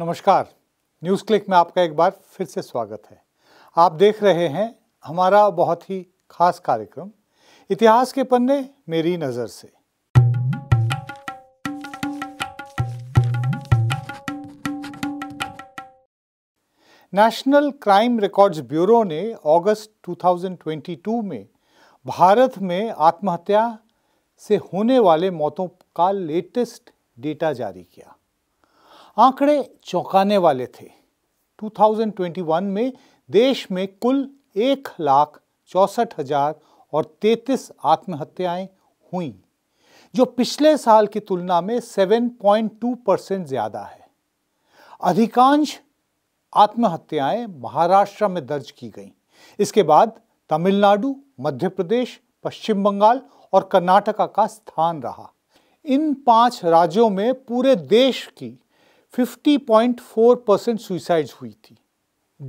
नमस्कार news click में आपका एक बार फिर से स्वागत है आप देख रहे हैं हमारा बहुत ही खास कार्यक्रम इतिहास के पन्ने मेरी नज़र से नेशनल क्राइम रिकॉर्ड्स ब्यूरो ने अगस्त 2022 में भारत में आत्महत्या से होने वाले मौतों का लेटेस्ट डेटा जारी किया आंकड़े चौंकाने वाले थे 2021 में देश में कुल एक लाख चौंसठ हजार और तैतीस आत्महत्याएं हुई जो पिछले साल की तुलना में 7.2 परसेंट ज़्यादा है अधिकांश आत्महत्याएं महाराष्ट्र में दर्ज की गई इसके बाद तमिलनाडु मध्य प्रदेश पश्चिम बंगाल और कर्नाटका का स्थान रहा इन पांच राज्यों में पूरे देश की 50.4 परसेंट सुइसाइड्स हुई थी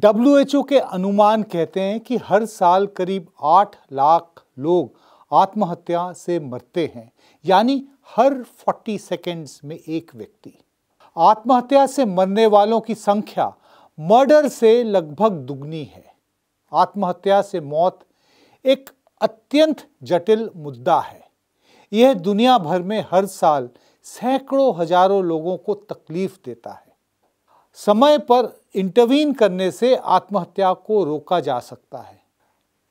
डब्ल्यू के अनुमान कहते हैं कि हर साल करीब 8 लाख लोग आत्महत्या से मरते हैं यानी हर 40 सेकेंड्स में एक व्यक्ति आत्महत्या से मरने वालों की संख्या मर्डर से लगभग दुगनी है आत्महत्या से मौत एक अत्यंत जटिल मुद्दा है यह दुनिया भर में हर साल सैकड़ों हजारों लोगों को तकलीफ देता है समय पर इंटरवीन करने से आत्महत्या को रोका जा सकता है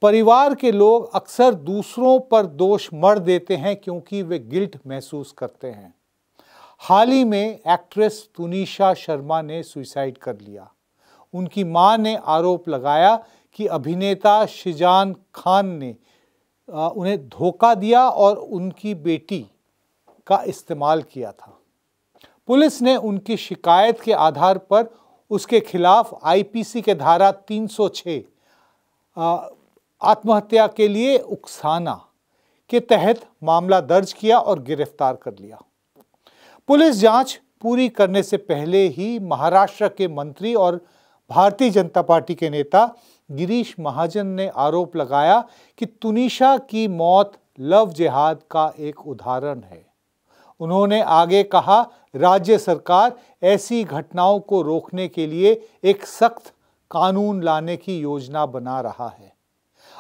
परिवार के लोग अक्सर दूसरों पर दोष मर देते हैं क्योंकि वे गिल्ट महसूस करते हैं हाल ही में एक्ट्रेस तुनिशा शर्मा ने सुसाइड कर लिया उनकी मां ने आरोप लगाया कि अभिनेता शिजान खान ने उन्हें धोखा दिया और उनकी बेटी का इस्तेमाल किया था पुलिस ने उनकी शिकायत के आधार पर उसके खिलाफ आईपीसी के धारा 306 आत्महत्या के लिए उकसाना के तहत मामला दर्ज किया और गिरफ्तार कर लिया पुलिस जांच पूरी करने से पहले ही महाराष्ट्र के मंत्री और भारतीय जनता पार्टी के नेता गिरीश महाजन ने आरोप लगाया कि तुनिशा की मौत लव जिहाद का एक उदाहरण है उन्होंने आगे कहा राज्य सरकार ऐसी घटनाओं को रोकने के लिए एक सख्त कानून लाने की योजना बना रहा है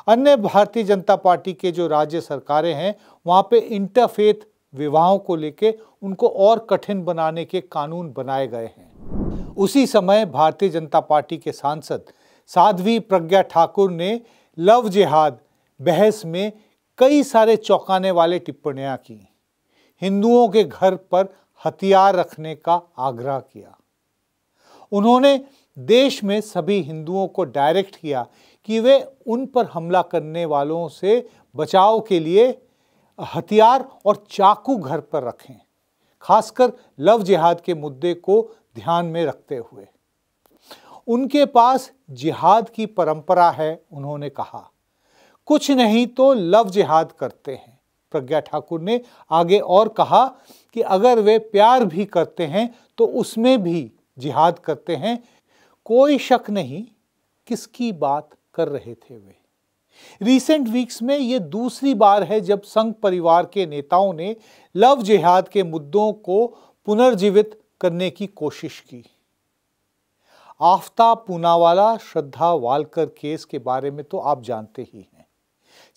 अन्य भारतीय जनता पार्टी के जो राज्य सरकारें हैं वहाँ पे इंटरफेथ विवाहों को लेके उनको और कठिन बनाने के कानून बनाए गए हैं उसी समय भारतीय जनता पार्टी के सांसद साध्वी प्रज्ञा ठाकुर ने लव जिहाद बहस में कई सारे चौंकाने वाले टिप्पणियाँ की हिंदुओं के घर पर हथियार रखने का आग्रह किया उन्होंने देश में सभी हिंदुओं को डायरेक्ट किया कि वे उन पर हमला करने वालों से बचाव के लिए हथियार और चाकू घर पर रखें खासकर लव जिहाद के मुद्दे को ध्यान में रखते हुए उनके पास जिहाद की परंपरा है उन्होंने कहा कुछ नहीं तो लव जिहाद करते हैं प्रज्ञा ठाकुर ने आगे और कहा कि अगर वे प्यार भी करते हैं तो उसमें भी जिहाद करते हैं कोई शक नहीं किसकी बात कर रहे थे वे रीसेंट वीक्स में ये दूसरी बार है जब संघ परिवार के नेताओं ने लव जिहाद के मुद्दों को पुनर्जीवित करने की कोशिश की आफ्ताब पूनावाला श्रद्धा वालकर केस के बारे में तो आप जानते ही हैं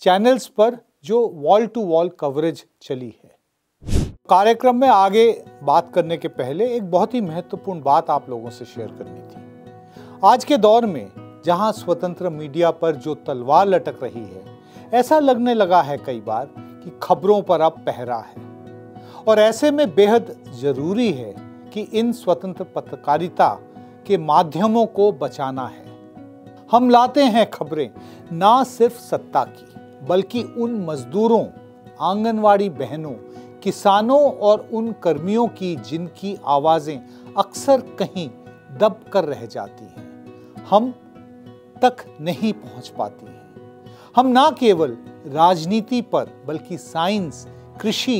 चैनल्स पर जो वॉल टू वॉल कवरेज चली है कार्यक्रम में आगे बात करने के पहले एक बहुत ही महत्वपूर्ण बात आप लोगों से शेयर करनी थी आज के दौर में जहां स्वतंत्र मीडिया पर जो तलवार लटक रही है ऐसा लगने लगा है कई बार कि खबरों पर अब पहरा है और ऐसे में बेहद ज़रूरी है कि इन स्वतंत्र पत्रकारिता के माध्यमों को बचाना है हम लाते हैं खबरें ना सिर्फ सत्ता की बल्कि उन मजदूरों आंगनवाड़ी बहनों किसानों और उन कर्मियों की जिनकी आवाज़ें अक्सर कहीं दब कर रह जाती हैं हम तक नहीं पहुंच पाती हैं हम ना केवल राजनीति पर बल्कि साइंस कृषि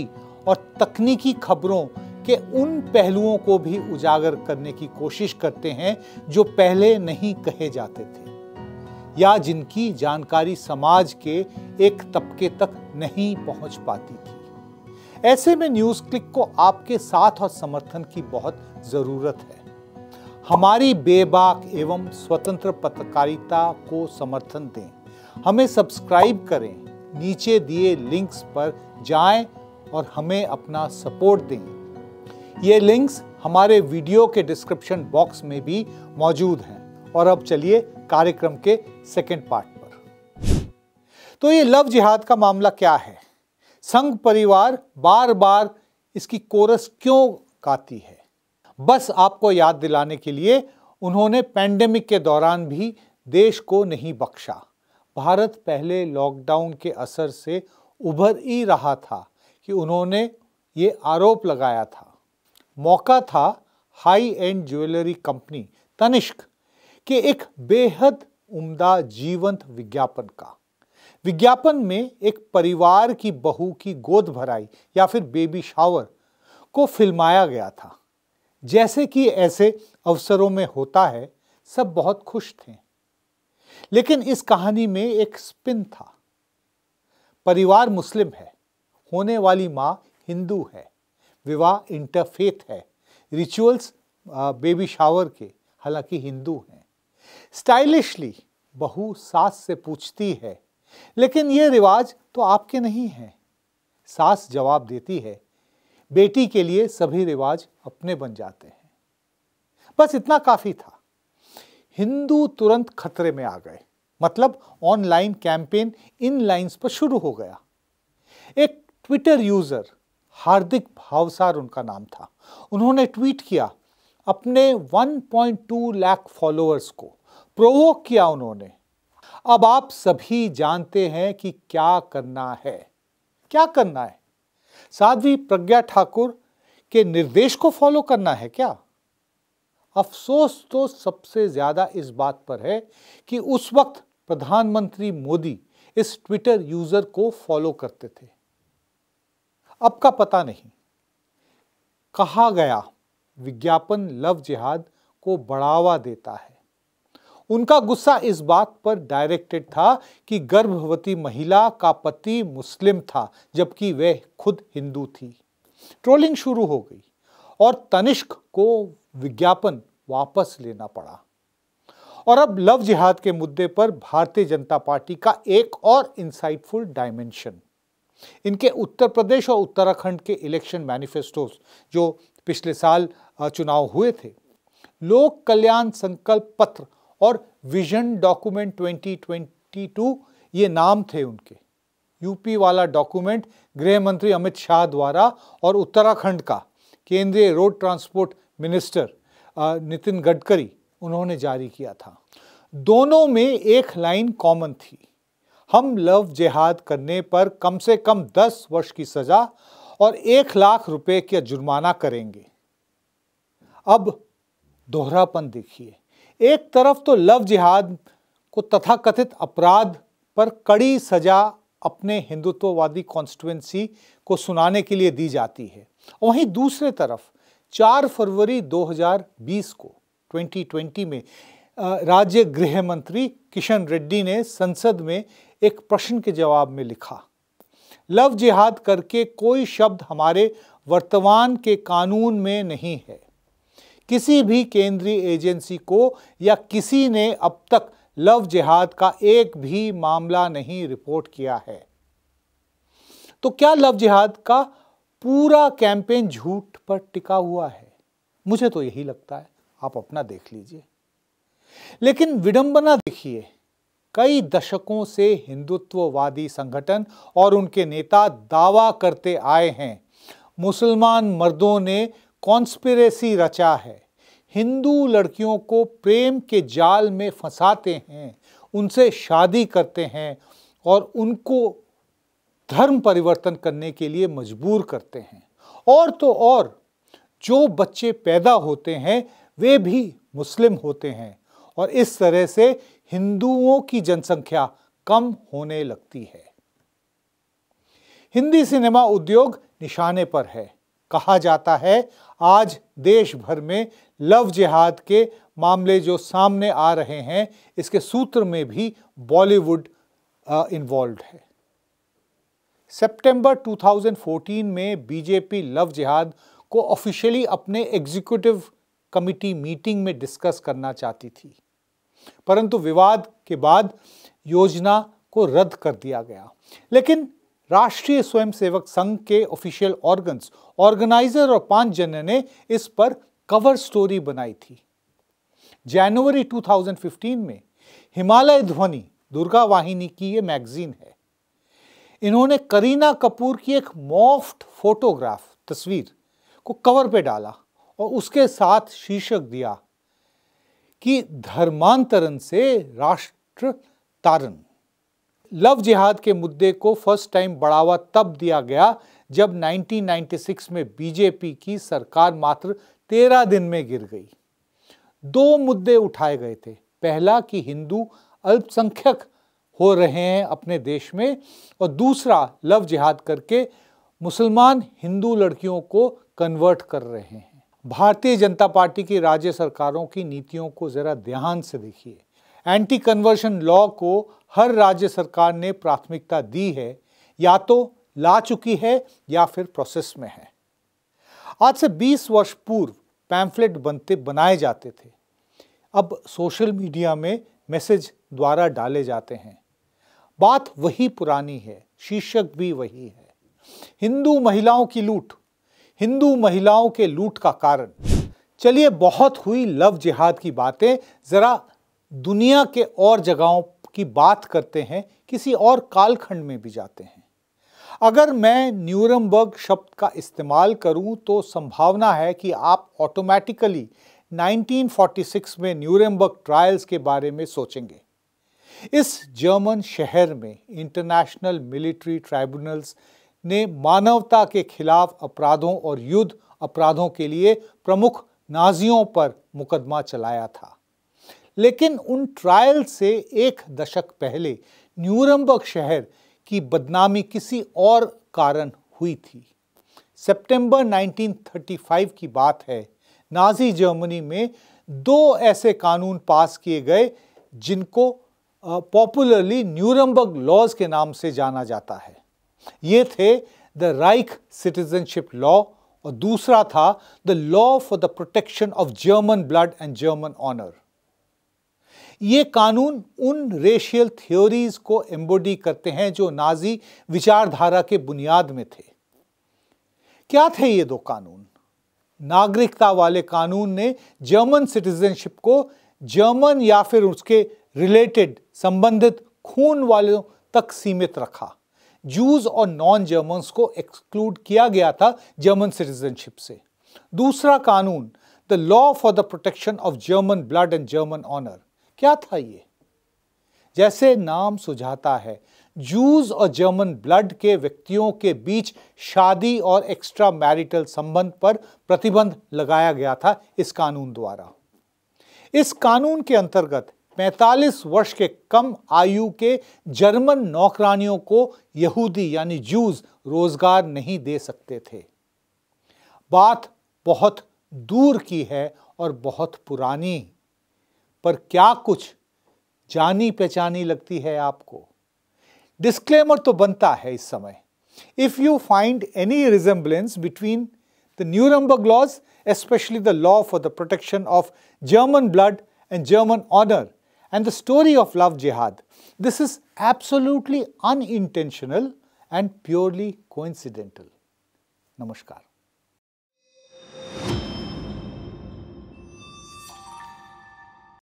और तकनीकी खबरों के उन पहलुओं को भी उजागर करने की कोशिश करते हैं जो पहले नहीं कहे जाते थे या जिनकी जानकारी समाज के एक तबके तक नहीं पहुंच पाती थी ऐसे में न्यूज क्लिक को आपके साथ और समर्थन की बहुत जरूरत है हमारी बेबाक एवं स्वतंत्र पत्रकारिता को समर्थन दें हमें सब्सक्राइब करें नीचे दिए लिंक्स पर जाएं और हमें अपना सपोर्ट दें ये लिंक्स हमारे वीडियो के डिस्क्रिप्शन बॉक्स में भी मौजूद हैं और अब चलिए कार्यक्रम के सेकेंड पार्ट पर तो ये लव जिहाद का मामला क्या है संघ परिवार बार बार इसकी कोरस क्यों गाती है बस आपको याद दिलाने के लिए उन्होंने पैंडेमिक के दौरान भी देश को नहीं बख्शा भारत पहले लॉकडाउन के असर से उभर ही रहा था कि उन्होंने ये आरोप लगाया था मौका था high end jewellery company Tanishq कि एक बेहद उम्दा जीवंत विज्ञापन का विज्ञापन में एक परिवार की बहू की गोद भराई या फिर बेबी शावर को फिल्माया गया था जैसे कि ऐसे अवसरों में होता है सब बहुत खुश थे लेकिन इस कहानी में एक स्पिन था परिवार मुस्लिम है होने वाली माँ हिंदू है विवाह इंटरफेथ है रिचुअल्स बेबी शावर के हालांकि हिंदू हैं स्टाइलिशली बहू सास से पूछती है लेकिन ये रिवाज तो आपके नहीं है सास जवाब देती है बेटी के लिए सभी रिवाज अपने बन जाते हैं बस इतना काफ़ी था हिंदू तुरंत खतरे में आ गए मतलब ऑनलाइन कैंपेन इन लाइंस पर शुरू हो गया एक ट्विटर यूज़र हार्दिक भावसार उनका नाम था उन्होंने ट्वीट किया अपने 1.2 लाख फॉलोअर्स को प्रोवोक किया उन्होंने अब आप सभी जानते हैं कि क्या करना है क्या करना है साध्वी प्रज्ञा ठाकुर के निर्देश को फॉलो करना है क्या अफसोस तो सबसे ज़्यादा इस बात पर है कि उस वक्त प्रधानमंत्री मोदी इस ट्विटर यूज़र को फॉलो करते थे अब का पता नहीं कहा गया विज्ञापन लव जिहाद को बढ़ावा देता है उनका गुस्सा इस बात पर डायरेक्टेड था कि गर्भवती महिला का पति मुस्लिम था जबकि वह खुद हिंदू थी ट्रोलिंग शुरू हो गई और तनिष्क को विज्ञापन वापस लेना पड़ा और अब लव जिहाद के मुद्दे पर भारतीय जनता पार्टी का एक और इंसाइटफुल डायमेंशन इनके उत्तर प्रदेश और उत्तराखंड के इलेक्शन मैनिफेस्टोस जो पिछले साल चुनाव हुए थे लोक कल्याण संकल्प पत्र और विजन डॉक्यूमेंट 2022 ये नाम थे उनके यूपी वाला डॉक्यूमेंट गृह मंत्री अमित शाह द्वारा और उत्तराखंड का केंद्रीय road transport minister Nitin Gadkari उन्होंने जारी किया था दोनों में एक लाइन कॉमन थी हम लव जिहाद करने पर कम से कम 10 वर्ष की सज़ा और एक लाख रुपए के जुर्माना करेंगे अब दोहरापन देखिए एक तरफ तो लव जिहाद को तथाकथित अपराध पर कड़ी सजा अपने हिंदुत्ववादी कॉन्स्टिट्युएंसी को सुनाने के लिए दी जाती है वहीं दूसरे तरफ 4 फरवरी 2020 को 2020 में राज्य गृह मंत्री किशन रेड्डी ने संसद में एक प्रश्न के जवाब में लिखा लव जिहाद करके कोई शब्द हमारे वर्तमान के कानून में नहीं है किसी भी केंद्रीय एजेंसी को या किसी ने अब तक लव जिहाद का एक भी मामला नहीं रिपोर्ट किया है तो क्या लव जिहाद का पूरा कैंपेन झूठ पर टिका हुआ है मुझे तो यही लगता है आप अपना देख लीजिए लेकिन विडंबना देखिए कई दशकों से हिंदुत्ववादी संगठन और उनके नेता दावा करते आए हैं मुसलमान मर्दों ने कॉन्स्पिरेसी रचा है हिंदू लड़कियों को प्रेम के जाल में फंसाते हैं उनसे शादी करते हैं और उनको धर्म परिवर्तन करने के लिए मजबूर करते हैं और तो और जो बच्चे पैदा होते हैं वे भी मुस्लिम होते हैं और इस तरह से हिंदुओं की जनसंख्या कम होने लगती है हिंदी सिनेमा उद्योग निशाने पर है कहा जाता है आज देश भर में लव जिहाद के मामले जो सामने आ रहे हैं इसके सूत्र में भी बॉलीवुड इन्वॉल्व है सितंबर 2014 में बीजेपी लव जिहाद को ऑफिशियली अपने एग्जीक्यूटिव कमिटी मीटिंग में डिस्कस करना चाहती थी परंतु विवाद के बाद योजना को रद्द कर दिया गया लेकिन राष्ट्रीय स्वयंसेवक संघ के ऑफिशियल ऑर्गन्स ऑर्गेनाइजर और पांच जन ने इस पर कवर स्टोरी बनाई थी जनवरी 2015 में हिमालय ध्वनि दुर्गा वाहिनी की यह मैगजीन है इन्होंने करीना कपूर की एक मॉफ्ट फोटोग्राफ तस्वीर को कवर पे डाला और उसके साथ शीर्षक दिया कि धर्मांतरण से राष्ट्र तारण लव जिहाद के मुद्दे को फर्स्ट टाइम बढ़ावा तब दिया गया जब 1996 में बीजेपी की सरकार मात्र तेरह दिन में गिर गई दो मुद्दे उठाए गए थे पहला कि हिंदू अल्पसंख्यक हो रहे हैं अपने देश में और दूसरा लव जिहाद करके मुसलमान हिंदू लड़कियों को कन्वर्ट कर रहे हैं भारतीय जनता पार्टी की राज्य सरकारों की नीतियों को ज़रा ध्यान से देखिए एंटी कन्वर्शन लॉ को हर राज्य सरकार ने प्राथमिकता दी है या तो ला चुकी है या फिर प्रोसेस में है आज से 20 वर्ष पूर्व पैम्फलेट बनते बनाए जाते थे अब सोशल मीडिया में मैसेज द्वारा डाले जाते हैं बात वही पुरानी है शीर्षक भी वही है हिंदू महिलाओं की लूट हिंदू महिलाओं के लूट का कारण चलिए बहुत हुई लव जिहाद की बातें ज़रा दुनिया के और जगहों की बात करते हैं किसी और कालखंड में भी जाते हैं अगर मैं न्यूरमबर्ग शब्द का इस्तेमाल करूं तो संभावना है कि आप ऑटोमेटिकली 1946 में न्यूरमबर्ग ट्रायल्स के बारे में सोचेंगे इस जर्मन शहर में इंटरनेशनल मिलिट्री ट्राइब्यूनल्स ने मानवता के खिलाफ अपराधों और युद्ध अपराधों के लिए प्रमुख नाजियों पर मुकदमा चलाया था लेकिन उन ट्रायल से एक दशक पहले न्यूरम्बक शहर की बदनामी किसी और कारण हुई थी सितंबर 1935 की बात है नाजी जर्मनी में दो ऐसे कानून पास किए गए जिनको पॉपुलरली न्यूरम्बर्ग लॉज के नाम से जाना जाता है ये थे द राइक सिटीजनशिप लॉ और दूसरा था the law for the protection of German blood and German honour ये कानून उन रेशियल थ्योरीज को एम्बोडी करते हैं जो नाजी विचारधारा के बुनियाद में थे क्या थे ये दो कानून नागरिकता वाले कानून ने जर्मन सिटीजनशिप को जर्मन या फिर उसके रिलेटेड संबंधित खून वालों तक सीमित रखा जूज और नॉन जर्मन्स को एक्सक्लूड किया गया था जर्मन सिटीजनशिप से दूसरा कानून the law for the protection of German blood and German honour क्या था ये जैसे नाम सुझाता है जूज और जर्मन ब्लड के व्यक्तियों के बीच शादी और एक्स्ट्रा मैरिटल संबंध पर प्रतिबंध लगाया गया था इस कानून द्वारा इस कानून के अंतर्गत 45 वर्ष के कम आयु के जर्मन नौकरानियों को यहूदी यानी जूज रोजगार नहीं दे सकते थे बात बहुत दूर की है और बहुत पुरानी पर क्या कुछ जानी पहचानी लगती है आपको डिस्क्लेमर तो बनता है इस समय if you find any resemblance between the Nuremberg laws especially the law for the protection of German blood and German honour and the story of love jihad. This is absolutely unintentional and purely coincidental. Namaskar.